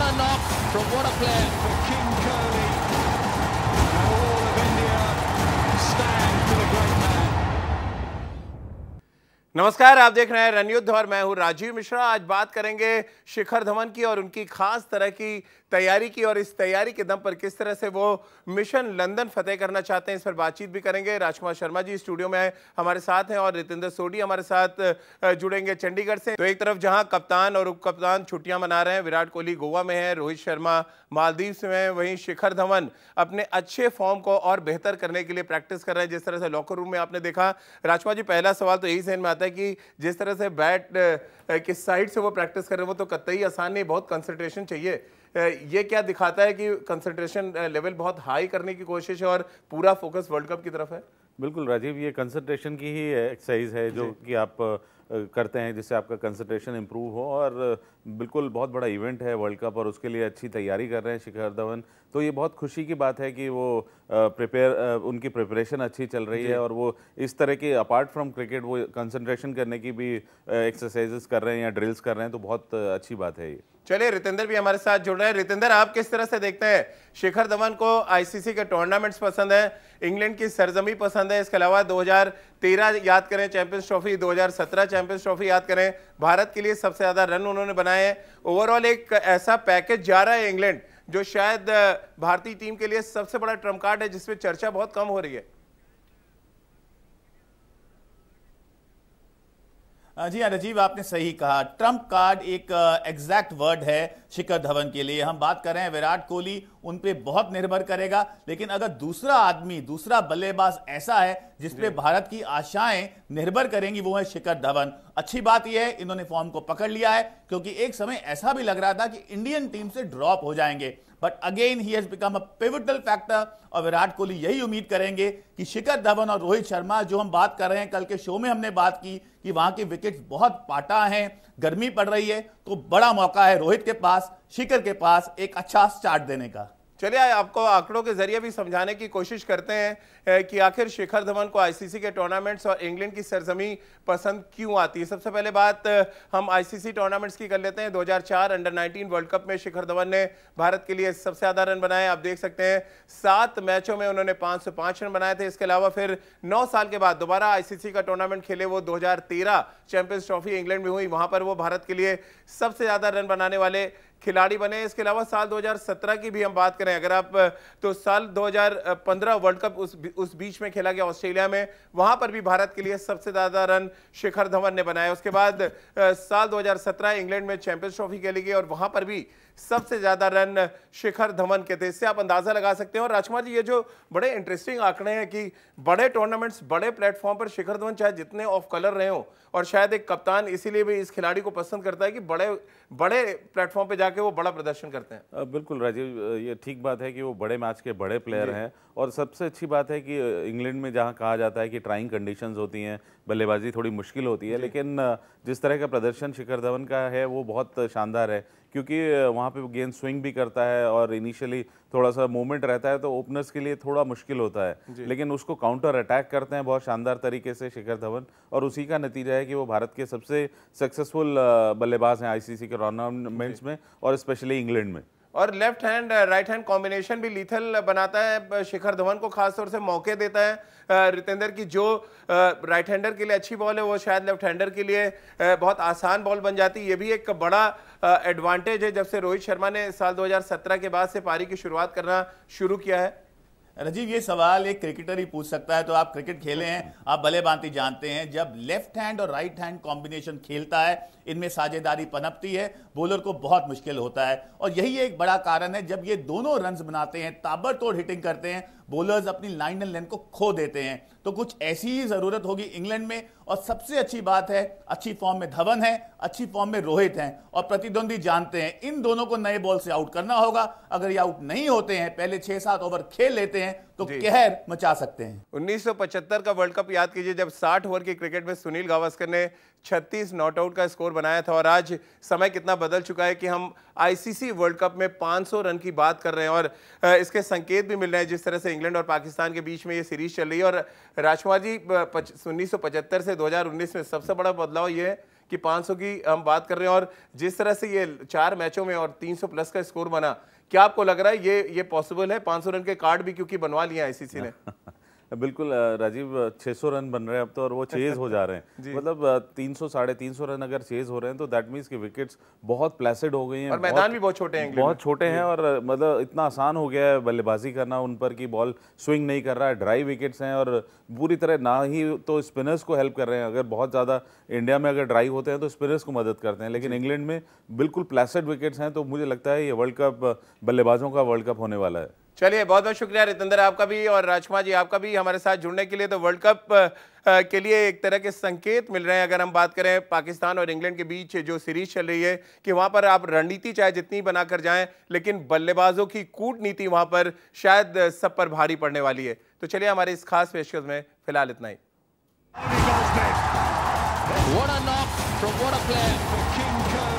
What a knock from what a player. For King Curley. नमस्कार आप देख रहे हैं रणयुद्ध और मैं हूं राजीव मिश्रा आज बात करेंगे शिखर धवन की और उनकी खास तरह की तैयारी की और इस तैयारी के दम पर किस तरह से वो मिशन लंदन फतेह करना चाहते हैं इस पर बातचीत भी करेंगे राजकुमार शर्मा जी स्टूडियो में हमारे साथ हैं और रितेंद्र सोडी हमारे साथ जुड़ेंगे चंडीगढ़ से तो एक तरफ जहां कप्तान और उप कप्तान छुट्टियां मना रहे हैं विराट कोहली गोवा में है रोहित शर्मा मालदीव में है वहीं शिखर धवन अपने अच्छे फॉर्म को और बेहतर करने के लिए प्रैक्टिस कर रहे हैं जिस तरह से लॉकर रूम में आपने देखा राजकुमार जी पहला सवाल तो यही जहन में आता है है कि जिस तरह से बैट की साइड से वो प्रैक्टिस कर रहे हैं वो तो कतई आसान नहीं बहुत कंसंट्रेशन चाहिए ये क्या दिखाता है कि कंसंट्रेशन लेवल बहुत हाई करने की कोशिश है और पूरा फोकस वर्ल्ड कप की तरफ है बिल्कुल राजीव ये कंसंट्रेशन की ही एक्सरसाइज है जो कि आप करते हैं जिससे आपका कंसंट्रेशन इम्प्रूव हो और बिल्कुल बहुत बड़ा इवेंट है वर्ल्ड कप और उसके लिए अच्छी तैयारी कर रहे हैं शिखर धवन तो ये बहुत खुशी की बात है कि वो प्रिपेयर उनकी प्रिपरेशन अच्छी चल रही है और वो इस तरह के अपार्ट फ्रॉम क्रिकेट वो कंसंट्रेशन करने की भी एक्सरसाइज कर रहे हैं या ड्रिल्स कर रहे हैं तो बहुत अच्छी बात है ये चलिए रितेंद्र भी हमारे साथ जुड़ रहे हैं रितेंद्र आप किस तरह से देखते हैं शिखर धवन को आईसीसी के टूर्नामेंट्स पसंद है इंग्लैंड की सरजमी पसंद है इसके अलावा 2013 याद करें चैंपियंस ट्रॉफी 2017 चैंपियंस ट्रॉफी याद करें भारत के लिए सबसे ज़्यादा रन उन्होंने बनाए हैं ओवरऑल एक ऐसा पैकेज जा रहा है इंग्लैंड जो शायद भारतीय टीम के लिए सबसे बड़ा ट्रम्प कार्ड है जिसपे चर्चा बहुत कम हो रही है जी हाँ राजीव आपने सही कहा ट्रम्प कार्ड एक एग्जैक्ट वर्ड है शिखर धवन के लिए हम बात कर रहे हैं विराट कोहली उन पर बहुत निर्भर करेगा लेकिन अगर दूसरा आदमी दूसरा बल्लेबाज ऐसा है जिसपे भारत की आशाएं निर्भर करेंगी वो है शिखर धवन अच्छी बात यह है इन्होंने फॉर्म को पकड़ लिया है क्योंकि एक समय ऐसा भी लग रहा था कि इंडियन टीम से ड्रॉप हो जाएंगे but again he has become a pivotal factor और विराट कोहली यही उम्मीद करेंगे कि शिखर धवन और रोहित शर्मा जो हम बात कर रहे हैं कल के शो में हमने बात की कि वहां के विकेट्स बहुत पाटा हैं गर्मी पड़ रही है तो बड़ा मौका है रोहित के पास शिखर के पास एक अच्छा स्टार्ट देने का चलिए आपको आंकड़ों के जरिए भी समझाने की कोशिश करते हैं कि आखिर शिखर धवन को आईसीसी के टूर्नामेंट्स और इंग्लैंड की सरजमी पसंद क्यों आती है सबसे पहले बात हम आईसीसी टूर्नामेंट्स की कर लेते हैं 2004 अंडर 19 वर्ल्ड कप में शिखर धवन ने भारत के लिए सबसे ज़्यादा रन बनाए आप देख सकते हैं सात मैचों में उन्होंने पाँच रन बनाए थे इसके अलावा फिर नौ साल के बाद दोबारा आई का टूर्नामेंट खेले वो दो चैंपियंस ट्रॉफी इंग्लैंड में हुई वहाँ पर वो भारत के लिए सबसे ज़्यादा रन बनाने वाले खिलाड़ी बने इसके अलावा साल 2017 की भी हम बात करें अगर आप तो साल 2015 वर्ल्ड कप उस उस बीच में खेला गया ऑस्ट्रेलिया में वहां पर भी भारत के लिए सबसे ज़्यादा रन शिखर धवन ने बनाया उसके बाद साल 2017 इंग्लैंड में चैंपियंस ट्रॉफी खेली गई और वहां पर भी सबसे ज़्यादा रन शिखर धवन के थे इससे आप अंदाज़ा लगा सकते हैं और राजकुमार जी ये जो बड़े इंटरेस्टिंग आंकड़े हैं कि बड़े टूर्नामेंट्स बड़े प्लेटफॉर्म पर शिखर धवन चाहे जितने ऑफ कलर रहे हो और शायद एक कप्तान इसीलिए भी इस खिलाड़ी को पसंद करता है कि बड़े बड़े प्लेटफॉर्म पर जाके वो बड़ा प्रदर्शन करते हैं बिल्कुल राजीव ये ठीक बात है कि वो बड़े मैच के बड़े प्लेयर हैं और सबसे अच्छी बात है कि इंग्लैंड में जहाँ कहा जाता है कि ट्राइंग कंडीशन होती हैं बल्लेबाजी थोड़ी मुश्किल होती है लेकिन जिस तरह का प्रदर्शन शिखर धवन का है वो बहुत शानदार है क्योंकि वहाँ पे गेंद स्विंग भी करता है और इनिशियली थोड़ा सा मूवमेंट रहता है तो ओपनर्स के लिए थोड़ा मुश्किल होता है लेकिन उसको काउंटर अटैक करते हैं बहुत शानदार तरीके से शिखर धवन और उसी का नतीजा है कि वो भारत के सबसे सक्सेसफुल बल्लेबाज हैं आईसीसी के टूर्नामेंट्स में और स्पेशली इंग्लैंड में और left hand right hand combination भी लीथल बनाता है शिखर धवन को खासतौर से मौके देता है रितेंद्र की जो राइट हैंडर के लिए अच्छी बॉल है वो शायद लेफ्ट हैंडर के लिए बहुत आसान बॉल बन जाती है ये भी एक बड़ा एडवांटेज है जब से रोहित शर्मा ने साल 2017 के बाद से पारी की शुरुआत करना शुरू किया है राजीव ये सवाल एक क्रिकेटर ही पूछ सकता है तो आप क्रिकेट खेले हैं आप भले भांति जानते हैं जब लेफ्ट हैंड और राइट हैंड कॉम्बिनेशन खेलता है इनमें साझेदारी पनपती है बॉलर को बहुत मुश्किल होता है और यही एक बड़ा कारण है जब ये दोनों रन बनाते हैं ताबड़तोड़ हिटिंग करते हैं बॉलर्स अपनी लाइन एंड लेंथ को खो देते हैं तो कुछ ऐसी ही जरूरत होगी इंग्लैंड में और सबसे अच्छी बात है अच्छी फॉर्म में धवन है अच्छी फॉर्म में रोहित हैं और प्रतिद्वंदी जानते हैं इन दोनों को नए बॉल से आउट करना होगा अगर ये आउट नहीं होते हैं पहले छह सात ओवर खेल लेते हैं तो कहर मचा सकते हैं 1975 का वर्ल्ड कप याद कीजिए जब 60 ओवर की क्रिकेट में सुनील गावस्कर ने छत्तीस नॉट आउट का स्कोर बनाया था और आज समय कितना बदल चुका है कि हम आईसीसी वर्ल्ड कप में 500 रन की बात कर रहे हैं और इसके संकेत भी मिल रहे हैं जिस तरह से इंग्लैंड और पाकिस्तान के बीच में ये सीरीज चल रही है और राजकुमार जी उन्नीस से 2019 में सबसे बड़ा बदलाव ये है कि 500 की हम बात कर रहे हैं और जिस तरह से ये चार मैचों में और तीन प्लस का स्कोर बना क्या आपको लग रहा है ये ये पॉसिबल है पाँच रन के कार्ड भी क्योंकि बनवा लिए आई ने बिल्कुल राजीव 600 रन बन रहे हैं अब तो और वो चेज हो जा रहे हैं मतलब 300 साढ़े तीन रन अगर चेज हो रहे हैं तो दैट मीन्स कि विकेट्स बहुत प्लेसिड हो गई हैं और मैदान भी बहुत छोटे हैं बहुत छोटे हैं और मतलब इतना आसान हो गया है बल्लेबाजी करना उन पर कि बॉल स्विंग नहीं कर रहा है ड्राई विकेट्स हैं और पूरी तरह ना ही तो स्पिनर्स को हेल्प कर रहे हैं अगर बहुत ज़्यादा इंडिया में अगर ड्राई होते हैं तो स्पिनर्स को मदद करते हैं लेकिन इंग्लैंड में बिल्कुल प्लेसिड विकेट्स हैं तो मुझे लगता है ये वर्ल्ड कप बल्लेबाजों का वर्ल्ड कप होने वाला है चलिए बहुत बहुत शुक्रिया रितेंद्र आपका भी और राजकुमार जी आपका भी हमारे साथ जुड़ने के लिए तो वर्ल्ड कप के लिए एक तरह के संकेत मिल रहे हैं अगर हम बात करें पाकिस्तान और इंग्लैंड के बीच जो सीरीज चल रही है कि वहाँ पर आप रणनीति चाहे जितनी बनाकर जाएं लेकिन बल्लेबाजों की कूटनीति वहाँ पर शायद सब पर भारी पड़ने वाली है तो चलिए हमारे इस खास पेशकश में फिलहाल इतना ही